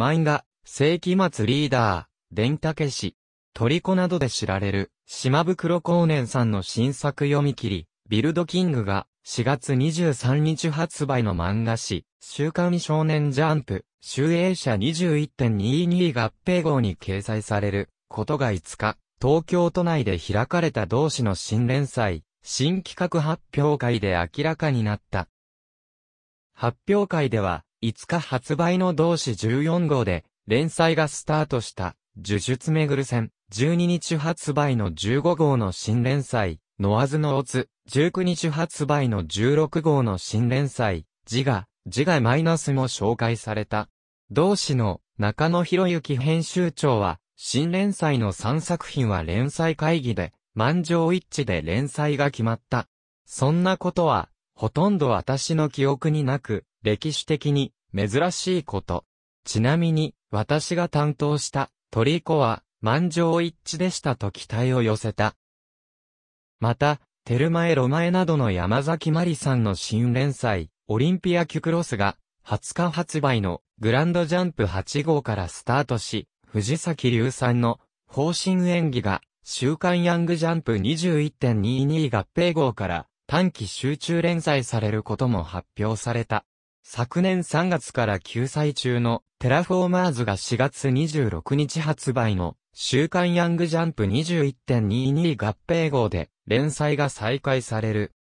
漫画、世紀末リーダー、電竹氏、トリコなどで知られる、島袋光年さんの新作読み切り、ビルドキングが、4月23日発売の漫画誌、週刊少年ジャンプ、集英社21.22合併号に掲載される、ことが5日、東京都内で開かれた同誌の新連載、新企画発表会で明らかになった。発表会では、5日発売の同誌14号で、連載がスタートした、呪術めぐる戦、12日発売の15号の新連載、ノアズのオツ、19日発売の16号の新連載、自我、自我マイナスも紹介された。同誌の中野博之編集長は、新連載の3作品は連載会議で、満場一致で連載が決まった。そんなことは、ほとんど私の記憶になく、歴史的に珍しいこと。ちなみに、私が担当したトリコは満場一致でしたと期待を寄せた。また、テルマエ・ロマエなどの山崎まりさんの新連載、オリンピア・キュクロスが、20日発売のグランドジャンプ8号からスタートし、藤崎龍さんの方針演技が、週刊ヤングジャンプ21.22合併号から短期集中連載されることも発表された。昨年3月から救済中のテラフォーマーズが4月26日発売の週刊ヤングジャンプ21.22合併号で連載が再開される。